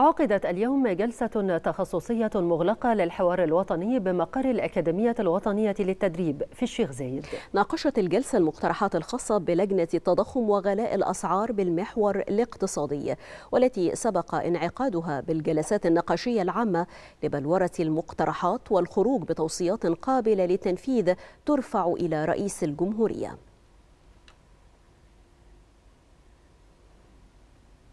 عقدت اليوم جلسة تخصصية مغلقة للحوار الوطني بمقر الأكاديمية الوطنية للتدريب في الشيخ زايد. ناقشت الجلسة المقترحات الخاصة بلجنة التضخم وغلاء الأسعار بالمحور الاقتصادي والتي سبق انعقادها بالجلسات النقاشية العامة لبلورة المقترحات والخروج بتوصيات قابلة للتنفيذ ترفع إلى رئيس الجمهورية.